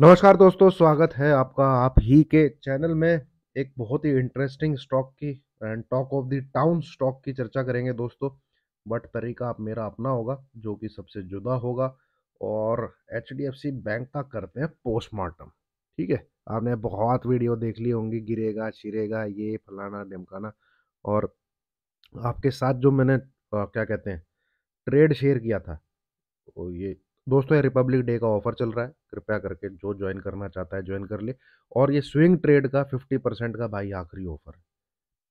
नमस्कार दोस्तों स्वागत है आपका आप ही के चैनल में एक बहुत ही इंटरेस्टिंग स्टॉक की and talk of the town stock की चर्चा करेंगे दोस्तों बट तरीका आप मेरा अपना होगा जो कि सबसे जुदा होगा और एच बैंक का करते हैं पोस्टमार्टम ठीक है आपने बहुत वीडियो देख ली होंगी गिरेगा छिरेगा ये फलाना ढमकाना और आपके साथ जो मैंने आ, क्या कहते हैं ट्रेड शेयर किया था तो ये दोस्तों ये रिपब्लिक डे का ऑफर चल रहा है कृपया करके जो ज्वाइन करना चाहता है ज्वाइन कर ले और ये स्विंग ट्रेड का फिफ्टी परसेंट का भाई आखिरी ऑफर है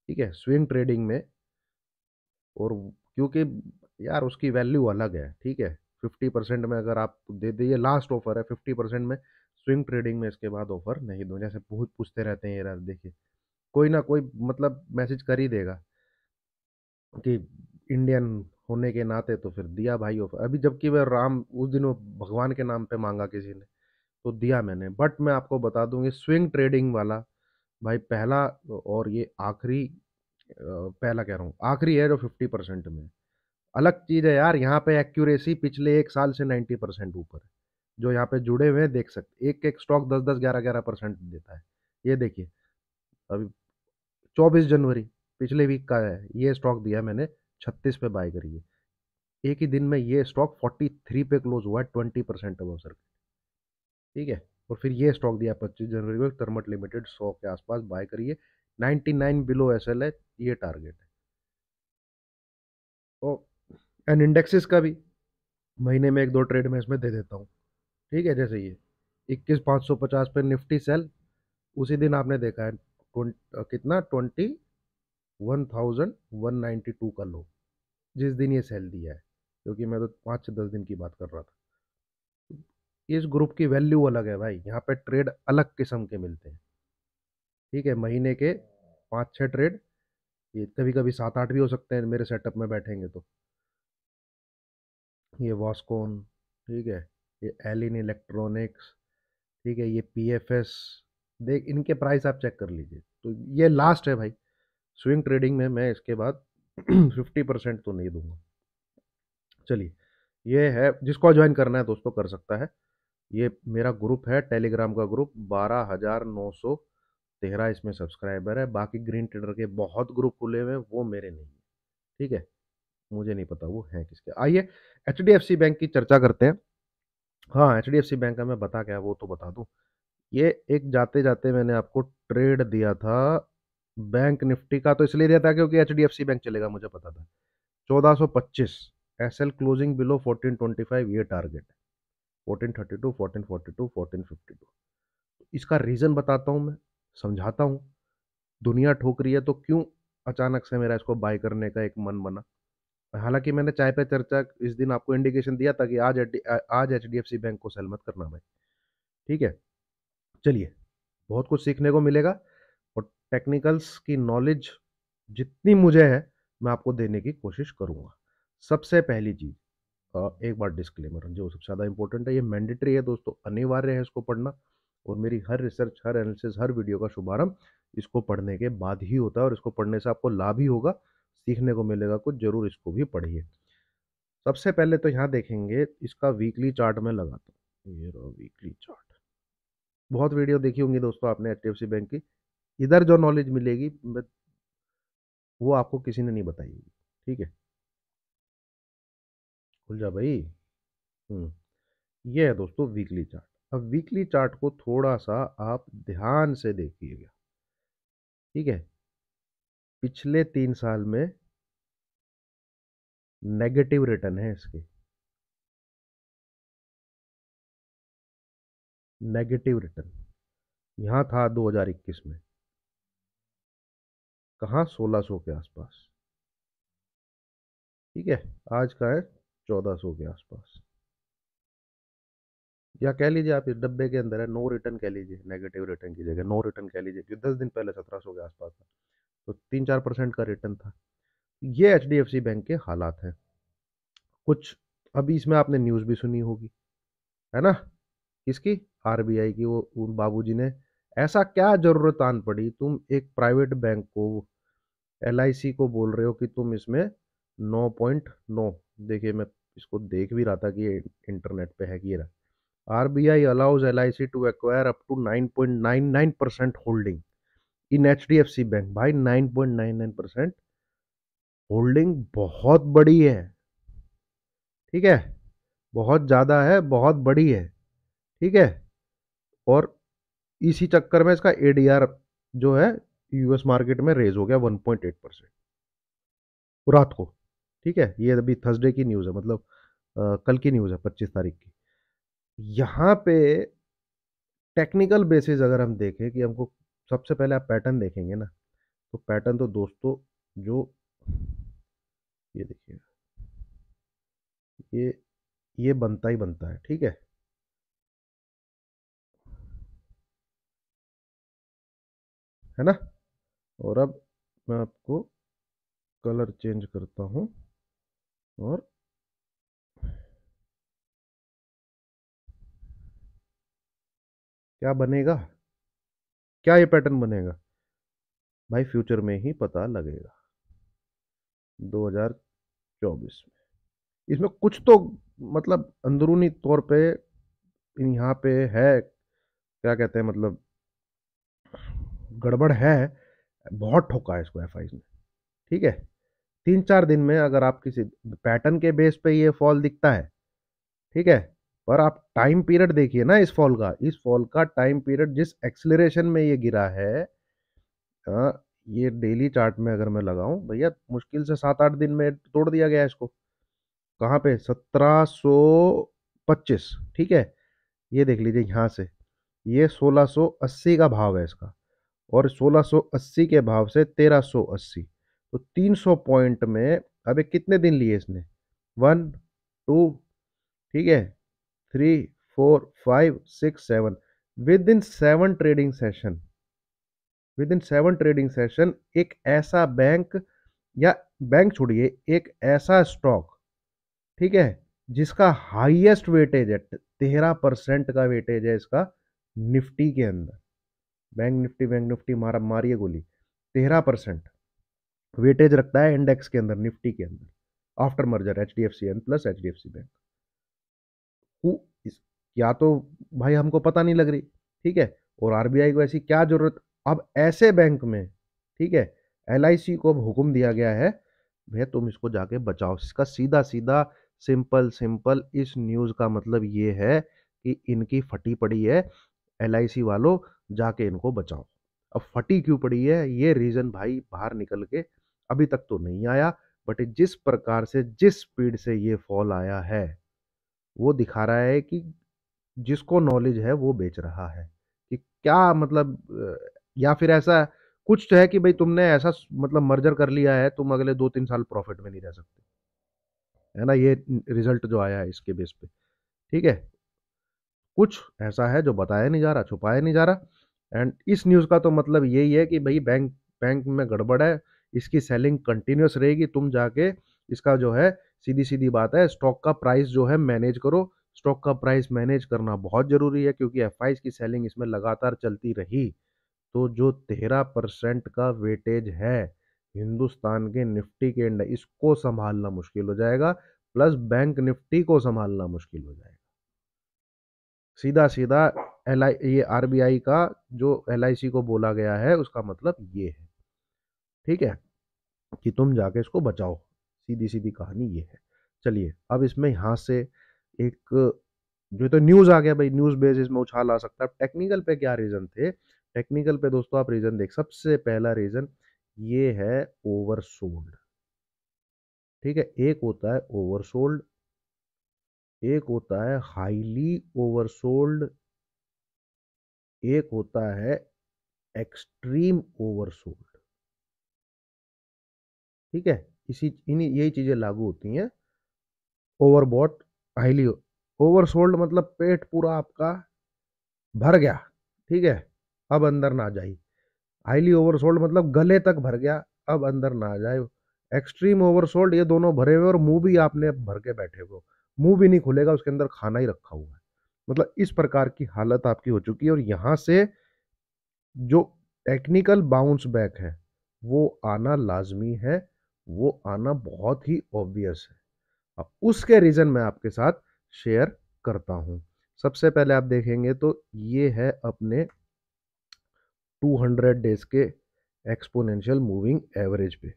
ठीक है स्विंग ट्रेडिंग में और क्योंकि यार उसकी वैल्यू अलग है ठीक है फिफ्टी परसेंट में अगर आप दे दीजिए लास्ट ऑफर है फिफ्टी परसेंट में स्विंग ट्रेडिंग में इसके बाद ऑफर नहीं दो जैसे बहुत पूछते रहते हैं यार देखिए कोई ना कोई मतलब मैसेज कर ही देगा कि इंडियन होने के नाते तो फिर दिया भाई ऑफर अभी जबकि वह राम उस दिन वो भगवान के नाम पे मांगा किसी ने तो दिया मैंने बट मैं आपको बता दूँ ये स्विंग ट्रेडिंग वाला भाई पहला और ये आखिरी पहला कह रहा हूँ आखिरी है जो फिफ्टी परसेंट में अलग चीज़ है यार यहाँ पे एक्यूरेसी पिछले एक साल से नाइन्टी परसेंट ऊपर है जो यहाँ पे जुड़े हुए हैं देख सकते एक एक स्टॉक दस दस ग्यारह ग्यारह परसेंट देता है ये देखिए अभी चौबीस जनवरी पिछले वीक का है ये स्टॉक दिया मैंने छत्तीस पे बाय करिए एक ही दिन में ये स्टॉक फोर्टी थ्री पे क्लोज हुआ है ट्वेंटी परसेंट अब सर ठीक है और फिर ये स्टॉक दिया पच्चीस जनवरी को थर्मट लिमिटेड सौ के आसपास बाय करिए नाइन्टी नाइन बिलो एस है ये टारगेट है तो एंड इंडेक्सेस का भी महीने में एक दो ट्रेड में इसमें दे देता हूँ ठीक है जैसे ये इक्कीस पाँच सौ पचास पे निफ्टी सेल उसी दिन आपने देखा है कितना twenty one thousand one ninety two का लो जिस दिन ये सेल दिया है क्योंकि मैं तो पाँच से दस दिन की बात कर रहा था इस ग्रुप की वैल्यू अलग है भाई यहाँ पे ट्रेड अलग किस्म के मिलते हैं ठीक है महीने के पाँच छः ट्रेड ये कभी कभी सात आठ भी हो सकते हैं मेरे सेटअप में बैठेंगे तो ये वॉस्कोन ठीक है ये एलिन इलेक्ट्रॉनिक्स ठीक है ये पी एफ एस देख इनके प्राइस आप चेक कर लीजिए तो ये लास्ट है भाई स्विंग ट्रेडिंग में मैं इसके बाद फिफ्टी परसेंट तो नहीं दूंगा चलिए ये है जिसको ज्वाइन करना है दोस्तों कर सकता है ये मेरा ग्रुप है टेलीग्राम का ग्रुप बारह हज़ार नौ सौ तेरह इसमें सब्सक्राइबर है बाकी ग्रीन ट्रेडर के बहुत ग्रुप खुले हुए हैं वो मेरे नहीं है ठीक है मुझे नहीं पता वो है किसके आइए एच बैंक की चर्चा करते हैं हाँ एच बैंक का मैं बता क्या वो तो बता दूँ ये एक जाते जाते मैंने आपको ट्रेड दिया था बैंक निफ्टी का तो इसलिए दिया था क्योंकि H D F C bank चलेगा मुझे पता था चौदह सौ पच्चीस closing below fourteen twenty five ये टारगेट है fourteen thirty two fourteen forty two fourteen fifty two इसका रीज़न बताता हूँ मैं समझाता हूँ दुनिया ठोक रही है तो क्यों अचानक से मेरा इसको बाय करने का एक मन बना हालांकि मैंने चाय पे चर्चा इस दिन आपको इंडिकेशन दिया था कि आज आज H D F C bank को सेल मत करना भाई ठीक है चलिए बहुत कुछ सीखने को मिलेगा टेक्निकल्स की नॉलेज जितनी मुझे है मैं आपको देने की कोशिश करूँगा सबसे पहली चीज़ एक बार डिस्क्लेमर जो सबसे ज़्यादा इंपॉर्टेंट है ये मैंडेटरी है दोस्तों अनिवार्य है इसको पढ़ना और मेरी हर रिसर्च हर एनालिसिस हर वीडियो का शुभारंभ इसको पढ़ने के बाद ही होता है और इसको पढ़ने से आपको लाभ ही होगा सीखने को मिलेगा कुछ ज़रूर इसको भी पढ़िए सबसे पहले तो यहाँ देखेंगे इसका वीकली चार्ट में लगाता हूँ ये रहा वीकली चार्ट बहुत वीडियो देखी होंगी दोस्तों आपने एच बैंक की इधर जो नॉलेज मिलेगी वो आपको किसी ने नहीं बताई ठीक है खुल जा भाई हम्म, ये है दोस्तों वीकली चार्ट अब वीकली चार्ट को थोड़ा सा आप ध्यान से देखिएगा ठीक है पिछले तीन साल में नेगेटिव रिटर्न है इसके नेगेटिव रिटर्न यहां था 2021 में कहाँ 1600 के आसपास ठीक है आज का है 1400 के आसपास या कह लीजिए आप इस डब्बे के अंदर है नो रिटर्न कह लीजिए नेगेटिव रिटर्न की जगह नो रिटर्न कह लीजिए क्योंकि दस दिन पहले सत्रह सौ के आसपास था तो तीन चार परसेंट का रिटर्न था ये एच बैंक के हालात हैं कुछ अभी इसमें आपने न्यूज़ भी सुनी होगी है ना किसकी आर की वो उन बाबूजी ने ऐसा क्या ज़रूरत आन पड़ी तुम एक प्राइवेट बैंक को एल को बोल रहे हो कि तुम इसमें नौ पॉइंट नौ देखिए मैं इसको देख भी रहा था कि इंटरनेट पे है कि रहा R B I allows L I C to acquire up to nine point nine nine percent holding in H D F C bank भाई nine point nine nine percent holding बहुत बड़ी है ठीक है बहुत ज़्यादा है बहुत बड़ी है ठीक है और इसी चक्कर में इसका ए डी आर जो है यूएस मार्केट में रेज हो गया 1.8 परसेंट रात को ठीक है ये अभी थर्सडे की न्यूज़ है मतलब आ, कल की न्यूज़ है पच्चीस तारीख की यहाँ पे टेक्निकल बेसिस अगर हम देखें कि हमको सबसे पहले आप पैटर्न देखेंगे ना तो पैटर्न तो दोस्तों जो ये देखिए ये ये बनता ही बनता है ठीक है है ना और अब मैं आपको कलर चेंज करता हूँ और क्या बनेगा क्या ये पैटर्न बनेगा भाई फ्यूचर में ही पता लगेगा 2024 में इसमें कुछ तो मतलब अंदरूनी तौर पे यहाँ पे है क्या कहते हैं मतलब गड़बड़ है बहुत ठोका है इसको एफ ने ठीक है तीन चार दिन में अगर आप किसी पैटर्न के बेस पे ये फॉल दिखता है ठीक है पर आप टाइम पीरियड देखिए ना इस फॉल का इस फॉल का टाइम पीरियड जिस एक्सलरेशन में ये गिरा है आ, ये डेली चार्ट में अगर मैं लगाऊं भैया मुश्किल से सात आठ दिन में तोड़ दिया गया इसको कहाँ पे सत्रह सौ पच्चीस ठीक है ये देख लीजिए यहाँ से ये सोलह सौ अस्सी का भाव है इसका और 1680 के भाव से 1380 तो 300 पॉइंट में एक कितने दिन लिए इसने वन टू ठीक है three four five six seven within seven trading session within seven trading session एक ऐसा बैंक या बैंक छोड़िए एक ऐसा स्टॉक ठीक है जिसका हाईएस्ट वेटेज है तेरह परसेंट का वेटेज है इसका निफ्टी के अंदर बैंक निफ्टी बैंक निफ्टी मारा मारिए गोली तेरह परसेंट वेटेज रखता है इंडेक्स के अंदर निफ्टी के अंदर after merger H D F C N plus H D F C bank या तो भाई हमको पता नहीं लग रही ठीक है और आर बी आई को ऐसी क्या ज़रूरत अब ऐसे बैंक में ठीक है एल आई सी को हुक्म दिया गया है भैया तुम इसको जाके बचाओ इसका सीधा सीधा सिंपल सिंपल इस न्यूज़ का मतलब ये है कि इनकी फटी पड़ी है एल वालों जाके इनको बचाओ अब फटी क्यों पड़ी है ये रीज़न भाई बाहर निकल के अभी तक तो नहीं आया बट जिस प्रकार से जिस स्पीड से ये फॉल आया है वो दिखा रहा है कि जिसको नॉलेज है वो बेच रहा है कि क्या मतलब या फिर ऐसा कुछ तो है कि भाई तुमने ऐसा मतलब मर्जर कर लिया है तुम अगले दो तीन साल प्रॉफिट में नहीं रह सकते है ना ये रिजल्ट जो आया है इसके बेस पे ठीक है कुछ ऐसा है जो बताया नहीं जा रहा छुपाया नहीं जा रहा एंड इस न्यूज़ का तो मतलब यही है कि भाई बैंक बैंक में गड़बड़ है इसकी सेलिंग कंटिन्यूस रहेगी तुम जाके इसका जो है सीधी सीधी बात है स्टॉक का प्राइस जो है मैनेज करो स्टॉक का प्राइस मैनेज करना बहुत ज़रूरी है क्योंकि एफ की सेलिंग इसमें लगातार चलती रही तो जो तेरह परसेंट का वेटेज है हिंदुस्तान के निफ्टी के इंड इसको संभालना मुश्किल हो जाएगा प्लस बैंक निफ्टी को संभालना मुश्किल हो जाएगा सीधा सीधा एल ये आर का जो एल को बोला गया है उसका मतलब ये है ठीक है कि तुम जाके इसको बचाओ सीधी सीधी कहानी ये है चलिए अब इसमें यहाँ से एक जो तो न्यूज़ आ गया भाई न्यूज़ बेसिस में उछाल आ सकता है टेक्निकल पे क्या रीज़न थे टेक्निकल पे दोस्तों आप रीज़न देख सबसे पहला रीज़न ये है ओवरसोल्ड ठीक है एक होता है ओवरसोल्ड एक होता है हाईली ओवरसोल्ड एक होता है एक्सट्रीम ओवरसोल्ड ठीक है इसी इन यही चीज़ें लागू होती हैं ओवरबॉट हाईली ओवरसोल्ड मतलब पेट पूरा आपका भर गया ठीक है अब अंदर ना जाए हाईली ओवरसोल्ड मतलब गले तक भर गया अब अंदर ना जाए एक्सट्रीम ओवरसोल्ड ये दोनों भरे हुए और मुंह भी आपने भर के बैठे हुए मुंह भी नहीं खुलेगा उसके अंदर खाना ही रखा हुआ है मतलब इस प्रकार की हालत आपकी हो चुकी है और यहाँ से जो टेक्निकल बाउंस बैक है वो आना लाजमी है वो आना बहुत ही ऑब्वियस है अब उसके रीज़न मैं आपके साथ शेयर करता हूँ सबसे पहले आप देखेंगे तो ये है अपने 200 डेज के एक्सपोनेंशियल मूविंग एवरेज पे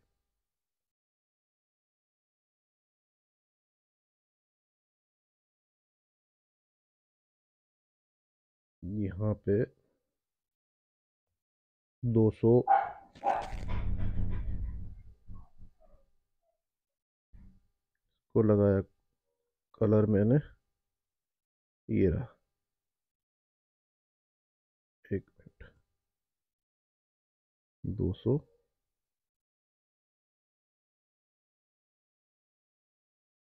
यहाँ पे दो सौ को लगाया कलर मैंने ये रहा एक मिनट दो सौ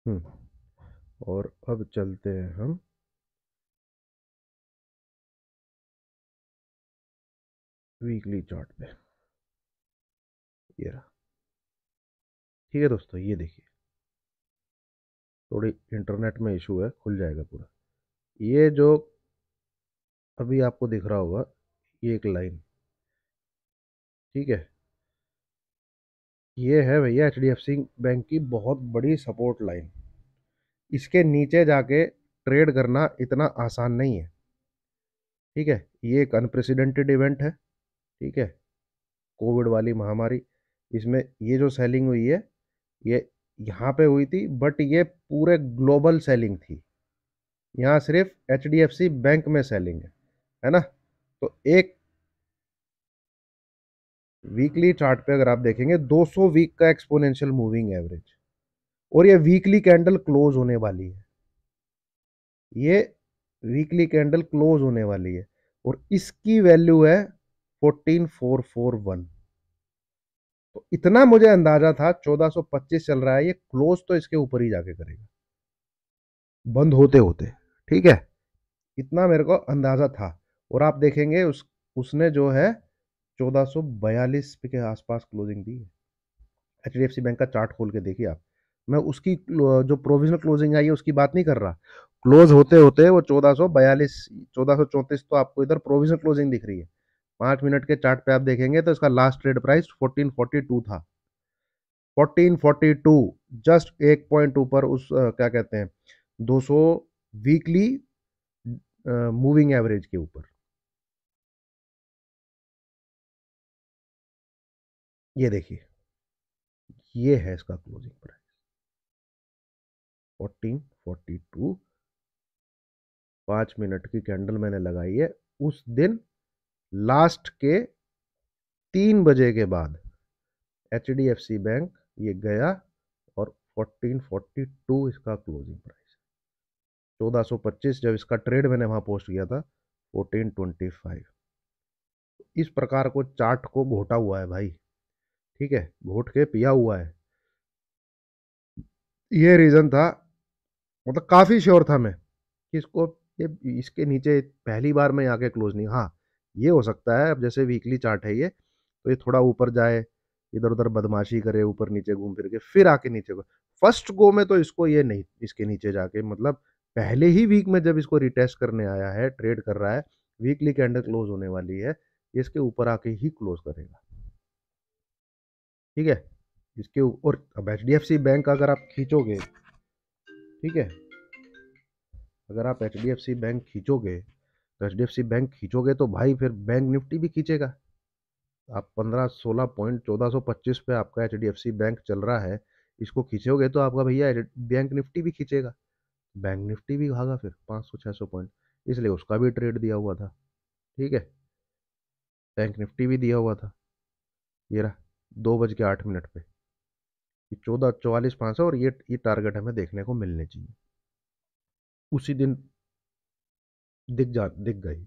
हम्म, और अब चलते हैं हम वीकली चार्ट पे ये रहा ठीक है दोस्तों ये देखिए थोड़ी इंटरनेट में इशू है खुल जाएगा पूरा ये जो अभी आपको दिख रहा होगा ये एक लाइन ठीक है ये है भैया H D F C bank की बहुत बड़ी सपोर्ट लाइन इसके नीचे जाके ट्रेड करना इतना आसान नहीं है ठीक है ये एक अनप्रेसिडेंटेड इवेंट है ठीक है कोविड वाली महामारी इसमें ये जो सेलिंग हुई है ये यहाँ पे हुई थी बट ये पूरे ग्लोबल सेलिंग थी यहाँ सिर्फ एच बैंक में सेलिंग है है ना तो एक वीकली चार्ट पे अगर आप देखेंगे 200 वीक का एक्सपोनेंशियल मूविंग एवरेज और ये वीकली कैंडल क्लोज होने वाली है ये वीकली कैंडल क्लोज होने वाली है और इसकी वैल्यू है फोर्टीन फोर फोर वन तो इतना मुझे अंदाजा था 1425 चल रहा है ये क्लोज तो इसके ऊपर ही जाके करेगा बंद होते होते ठीक है इतना मेरे को अंदाजा था और आप देखेंगे उस उसने जो है 1442 के आसपास क्लोजिंग दी है H D F C bank का चार्ट खोल के देखिए आप मैं उसकी जो प्रोविजनल क्लोजिंग आई है उसकी बात नहीं कर रहा क्लोज होते होते वो 1442 1434 तो आपको इधर प्रोविजनल क्लोजिंग दिख रही है पाँच मिनट के चार्ट पे आप देखेंगे तो इसका लास्ट ट्रेड प्राइस 1442 था 1442 जस्ट एक पॉइंट ऊपर उस आ, क्या कहते हैं 200 वीकली मूविंग एवरेज के ऊपर ये देखिए ये है इसका closing price fourteen forty two पाँच मिनट की कैंडल मैंने लगाई है उस दिन लास्ट के तीन बजे के बाद H D F C bank ये गया और 1442 इसका क्लोजिंग प्राइस चौदह सौ पच्चीस जब इसका ट्रेड मैंने वहाँ पोस्ट किया था 1425 इस प्रकार को चार्ट को घोटा हुआ है भाई ठीक है घोट के पिया हुआ है ये रीज़न था मतलब काफ़ी श्योर था मैं कि इसको ये इसके नीचे पहली बार मैं यहाँ के क्लोज नहीं हाँ ये हो सकता है अब जैसे वीकली चार्ट है ये तो ये थोड़ा ऊपर जाए इधर उधर बदमाशी करे ऊपर नीचे घूम फिर के फिर आके नीचे को फर्स्ट गो में तो इसको ये नहीं इसके नीचे जाके मतलब पहले ही वीक में जब इसको रिटेस्ट करने आया है ट्रेड कर रहा है वीकली कैंडल क्लोज होने वाली है इसके ऊपर आके ही क्लोज करेगा ठीक है इसके और अब H D F C bank अगर आप खींचोगे ठीक है अगर आप H D F C bank खींचोगे H D F C bank खींचोगे तो भाई फिर बैंक निफ्टी भी खींचेगा आप पंद्रह सोलह पॉइंट चौदह सौ पच्चीस पे आपका H D F C bank चल रहा है इसको खींचोगे तो आपका भैया बैंक निफ्टी भी खींचेगा बैंक निफ्टी भी भागा फिर पाँच सौ छः सौ पॉइंट इसलिए उसका भी ट्रेड दिया हुआ था ठीक है बैंक निफ्टी भी दिया हुआ था ये रहा दो बज के आठ मिनट पे ये चौदह चौवालीस पाँच सौ और ये ये टारगेट हमें देखने को मिलने चाहिए उसी दिन दिख जा दिख गई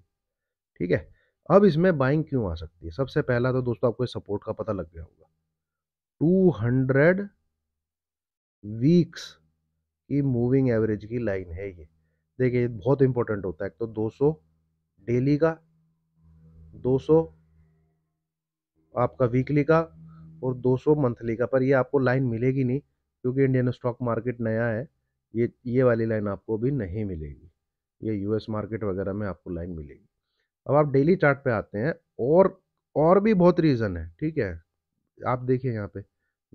ठीक है अब इसमें बाइंग क्यों आ सकती है सबसे पहला तो दोस्तों आपको सपोर्ट का पता लग गया होगा टू हंड्रेड वीक्स की मूविंग एवरेज की लाइन है ये देखिए बहुत इंपॉर्टेंट होता है तो 200 डेली का 200 आपका वीकली का और 200 मंथली का पर ये आपको लाइन मिलेगी नहीं क्योंकि इंडियन स्टॉक मार्केट नया है ये ये वाली लाइन आपको भी नहीं मिलेगी या यूएस मार्केट वगैरह में आपको लाइन मिलेगी अब आप डेली चार्ट पे आते हैं और और भी बहुत रीज़न है ठीक है आप देखिए यहाँ पे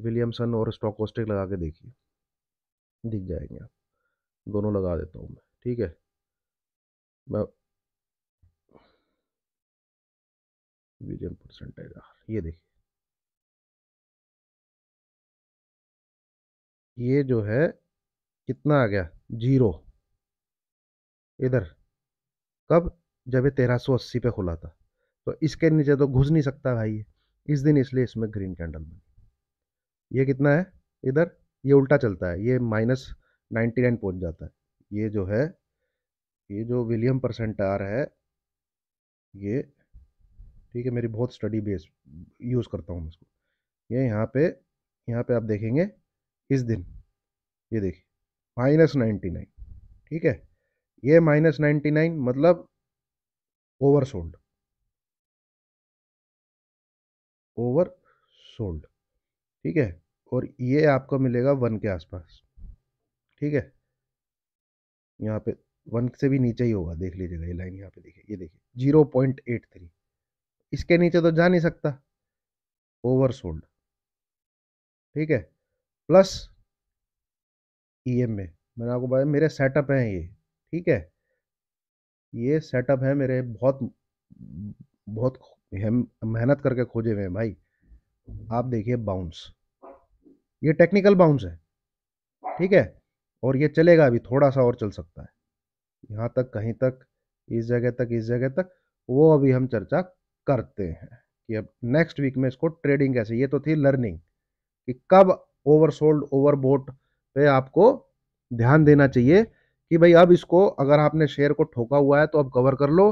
विलियमसन और स्टॉकोस्टिक लगा के देखिए दिख जाएंगे आप दोनों लगा देता हूँ मैं ठीक है मैं विलियम परसेंटेज ये देखिए ये जो है कितना आ गया जीरो इधर कब जब ये तेरह सौ अस्सी पे खुला था तो इसके नीचे तो घुस नहीं सकता भाई इस दिन इसलिए इसमें ग्रीन कैंडल बनी ये कितना है इधर ये उल्टा चलता है ये माइनस नाइन्टी नाइन पहुँच जाता है ये जो है ये जो विलियम परसेंट आर है ये ठीक है मेरी बहुत स्टडी बेस यूज़ करता हूँ मैं इसको ये यहाँ पे यहाँ पे आप देखेंगे इस दिन ये देखिए माइनस नाइन्टी नाइन ठीक है ये माइनस नाइन्टी नाइन मतलब ओवर सोल्ड ओवर सोल्ड ठीक है और ये आपको मिलेगा वन के आसपास ठीक है यहाँ पे वन से भी नीचे ही होगा देख लीजिएगा ये लाइन यहाँ पे देखिए ये देखिए जीरो पॉइंट एट थ्री इसके नीचे तो जा नहीं सकता ओवर सोल्ड ठीक है प्लस ई एम ए मैंने आपको बताया मेरे सेटअप हैं ये ठीक है ये सेटअप है मेरे बहुत बहुत मेहनत करके खोजे हुए हैं भाई आप देखिए बाउंस ये टेक्निकल बाउंस है ठीक है और ये चलेगा अभी थोड़ा सा और चल सकता है यहाँ तक कहीं तक इस जगह तक इस जगह तक वो अभी हम चर्चा करते हैं कि अब नेक्स्ट वीक में इसको ट्रेडिंग कैसे ये तो थी लर्निंग कि कब ओवरसोल्ड ओवरबोट पे आपको ध्यान देना चाहिए कि भाई अब इसको अगर आपने शेयर को ठोका हुआ है तो अब कवर कर लो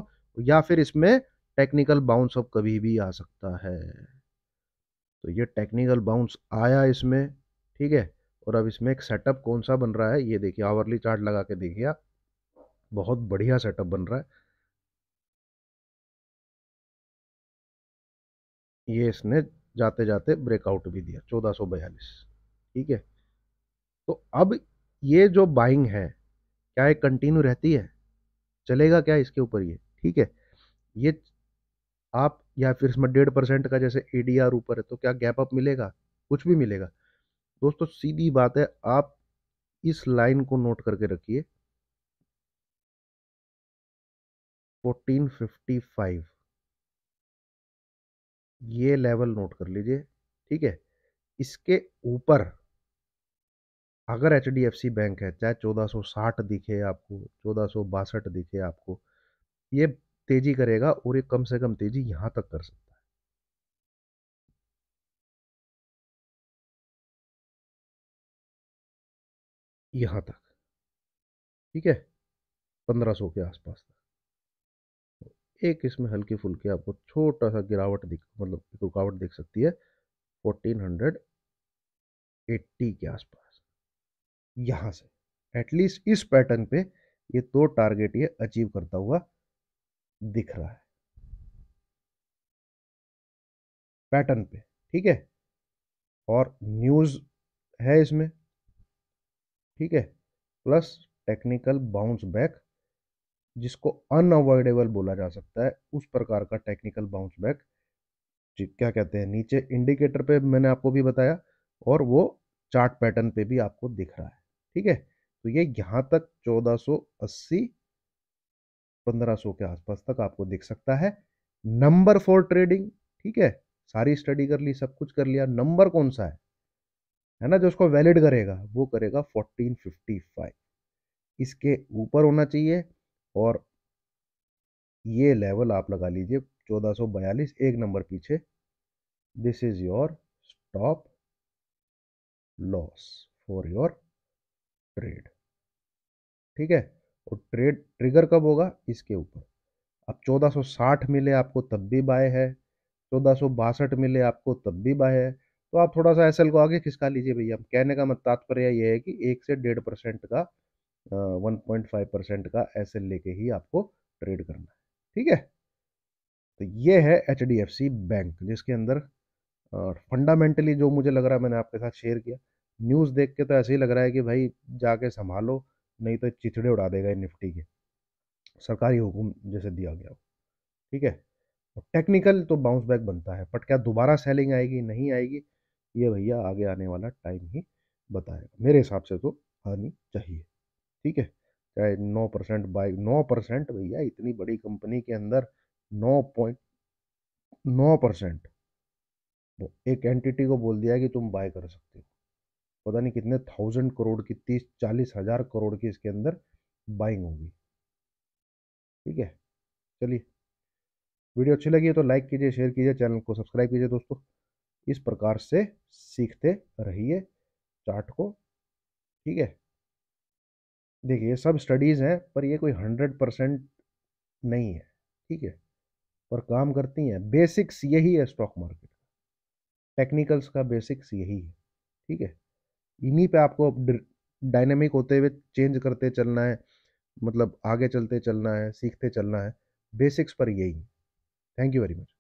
या फिर इसमें टेक्निकल बाउंस अब कभी भी आ सकता है तो ये टेक्निकल बाउंस आया इसमें ठीक है और अब इसमें एक सेटअप कौन सा बन रहा है ये देखिए आवरली चार्ट लगा के देखिए आप बहुत बढ़िया सेटअप बन रहा है ये इसने जाते जाते ब्रेकआउट भी दिया चौदह सौ बयालीस ठीक है तो अब ये जो बाइंग है क्या ये कंटिन्यू रहती है चलेगा क्या इसके ऊपर ये ठीक है ये आप या फिर इसमें डेढ़ परसेंट का जैसे ए ऊपर है तो क्या गैप अप मिलेगा कुछ भी मिलेगा दोस्तों सीधी बात है आप इस लाइन को नोट करके रखिए 1455 ये लेवल नोट कर लीजिए ठीक है इसके ऊपर अगर H D F C bank है चाहे चौदह सौ साठ दिखे आपको चौदह सौ बासठ दिखे आपको ये तेजी करेगा और ये कम से कम तेजी यहाँ तक कर सकता है यहाँ तक ठीक है पंद्रह सौ के आसपास तक एक इसमें हल्की फुल्की आपको छोटा सा गिरावट दिख मतलब रुकावट दिख सकती है फोर्टीन हंड्रेड एट्टी के आसपास यहाँ से एटलीस्ट इस पैटर्न पे ये दो टारगेट ये अचीव करता हुआ दिख रहा है पैटर्न पे ठीक है और न्यूज़ है इसमें ठीक है प्लस टेक्निकल बाउंस बैक जिसको अनअवॉइडेबल बोला जा सकता है उस प्रकार का टेक्निकल बाउंस बैक क्या कहते हैं नीचे इंडिकेटर पे मैंने आपको भी बताया और वो चार्ट पैटर्न पे भी आपको दिख रहा है ठीक है तो ये यहाँ तक 1480 1500 के आसपास तक आपको दिख सकता है नंबर फॉर ट्रेडिंग ठीक है सारी स्टडी कर ली सब कुछ कर लिया नंबर कौन सा है है ना जो उसको वैलिड करेगा वो करेगा 1455 इसके ऊपर होना चाहिए और ये लेवल आप लगा लीजिए 1442 एक नंबर पीछे this is your stop loss for your trade ठीक है और ट्रेड ट्रिगर कब होगा इसके ऊपर अब 1460 मिले आपको तब भी बाय है चौदह मिले आपको तब भी बाय है तो आप थोड़ा सा एसएल को आगे खिसका लीजिए भैया कहने का मत तात्पर्य यह है कि एक से डेढ़ परसेंट का वन पॉइंट फाइव परसेंट का एस लेके ही आपको ट्रेड करना है ठीक है तो ये है एच बैंक जिसके अंदर फंडामेंटली जो मुझे लग रहा है मैंने आपके साथ शेयर किया न्यूज़ देख के तो ऐसे ही लग रहा है कि भाई जाके संभालो नहीं तो चिथड़े उड़ा देगा ये निफ्टी के सरकारी हुक्म जैसे दिया गया हो ठीक है और टेक्निकल तो बाउंस बैक बनता है बट क्या दोबारा सेलिंग आएगी नहीं आएगी ये भैया आगे आने वाला टाइम ही बताएगा मेरे हिसाब से तो आनी चाहिए ठीक है चाहे नौ परसेंट बाई नौ परसेंट भैया इतनी बड़ी कंपनी के अंदर नौ पॉइंट नौ परसेंट तो एक एंटिटी को बोल दिया कि तुम बाय कर सकते हो पता नहीं कितने थाउजेंड करोड़ की तीस चालीस हजार करोड़ की इसके अंदर बाइंग होगी ठीक है चलिए वीडियो अच्छी लगी है तो लाइक कीजिए शेयर कीजिए चैनल को सब्सक्राइब कीजिए दोस्तों इस प्रकार से सीखते रहिए चार्ट को ठीक है देखिए ये सब स्टडीज़ हैं पर ये कोई हंड्रेड परसेंट नहीं है ठीक है पर काम करती हैं बेसिक्स यही है स्टॉक मार्केट टेक्निकल्स का बेसिक्स यही है ठीक है इन्हीं पे आपको डायनेमिक होते हुए चेंज करते चलना है मतलब आगे चलते चलना है सीखते चलना है बेसिक्स पर यही थैंक यू वेरी मच